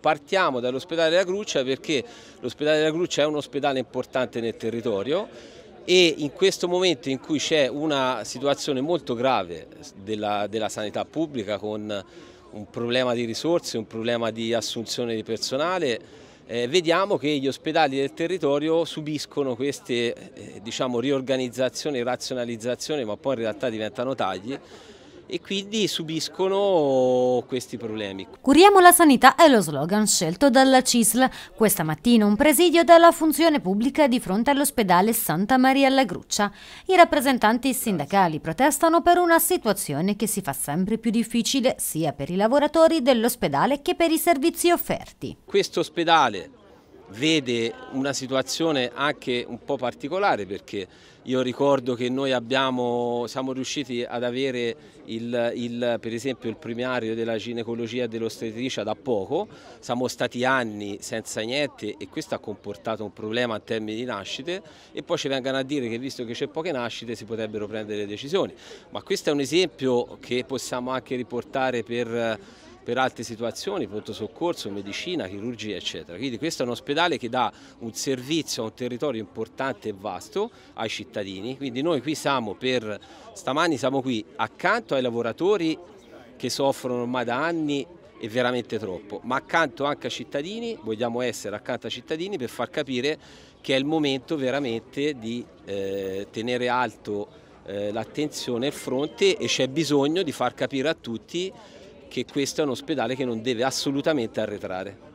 Partiamo dall'ospedale della Gruccia perché l'ospedale della Gruccia è un ospedale importante nel territorio e in questo momento in cui c'è una situazione molto grave della, della sanità pubblica con un problema di risorse, un problema di assunzione di personale, eh, vediamo che gli ospedali del territorio subiscono queste eh, diciamo, riorganizzazioni, razionalizzazioni, ma poi in realtà diventano tagli e quindi subiscono questi problemi. Curiamo la sanità è lo slogan scelto dalla CISL. Questa mattina un presidio della funzione pubblica di fronte all'ospedale Santa Maria alla Gruccia. I rappresentanti sindacali protestano per una situazione che si fa sempre più difficile sia per i lavoratori dell'ospedale che per i servizi offerti. Questo ospedale vede una situazione anche un po' particolare perché io ricordo che noi abbiamo, siamo riusciti ad avere il, il, per esempio il primario della ginecologia dell'ostetricia da poco, siamo stati anni senza niente e questo ha comportato un problema in termini di nascite e poi ci vengano a dire che visto che c'è poche nascite si potrebbero prendere decisioni, ma questo è un esempio che possiamo anche riportare per per altre situazioni, pronto soccorso, medicina, chirurgia eccetera. Quindi questo è un ospedale che dà un servizio a un territorio importante e vasto ai cittadini, quindi noi qui siamo per, stamani siamo qui accanto ai lavoratori che soffrono ormai da anni e veramente troppo, ma accanto anche a cittadini, vogliamo essere accanto a cittadini per far capire che è il momento veramente di eh, tenere alto eh, l'attenzione e fronte e c'è bisogno di far capire a tutti che questo è un ospedale che non deve assolutamente arretrare.